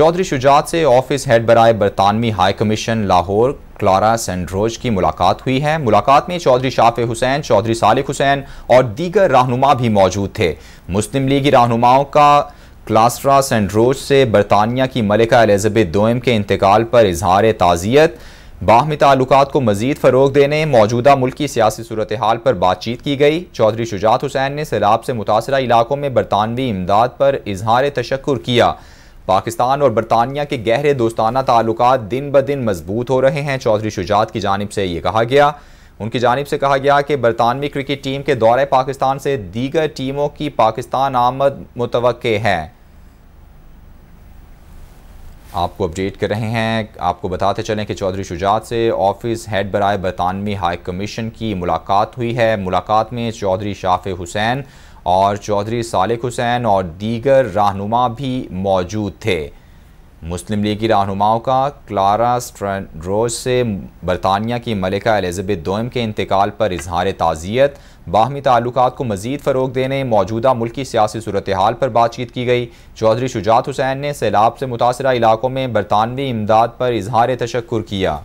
चौधरी शुजात से office head बराए बरतानवी high commission Lahore Clara Strandhoj की मुलाकात हुई है मुलाकात में चौधरी शाफ हुसैन चौधरी सालिक हुसैन और दीगर रहनुमा भी मौजूद थे मुस्लिम लीगी रहनुमाओं का क्लास्ट्रा सेंड्रोज से बरतानिया की मलिका एलिजबेथ दोम के इंतकाल पर इजहार ताज़ियत बाहमी ताल्लुक को मजीद फ़रोग देने मौजूदा मुल्क की सियासी सूरत हाल पर बातचीत की गई चौधरी शुजात हुसैन ने सैलाब से मुतासर इलाकों में बरतानवी इमदाद पर इजहार तशक्र किया पाकिस्तान और बरतानिया के गहरे दोस्ताना ताल्लुक दिन ब दिन मजबूत हो रहे हैं चौधरी शुजात की जानब से ये कहा गया उनकी जानब से कहा गया कि बरतानवी क्रिकेट टीम के दौरे पाकिस्तान से दीगर टीमों की पाकिस्तान आमद मुतव है आपको अपडेट कर रहे हैं आपको बताते चलें कि चौधरी शुजात से ऑफिस हेड बरए बरतानवी हाई कमीशन की मुलाकात हुई है मुलाकात में चौधरी शाफ हुसैन और चौधरी सालिक हुसैन और दीगर रहनुमा भी मौजूद थे मुस्लिम लीग की रहनुमाओं का क्लारा स्ट्रोज से बरतानिया की मलिका एलिजबेथ दोम के इंतकाल पर इजहार ताज़ियत बाहमी ताल्लुक को मजीद फ़रोग देने मौजूदा मुल्क की सियासी सूरत हाल पर बातचीत की गई चौधरी शुजात हुसैन ने सैलाब से मुतासर इलाकों में बरतानवी इमदाद पर इजहार तशक् किया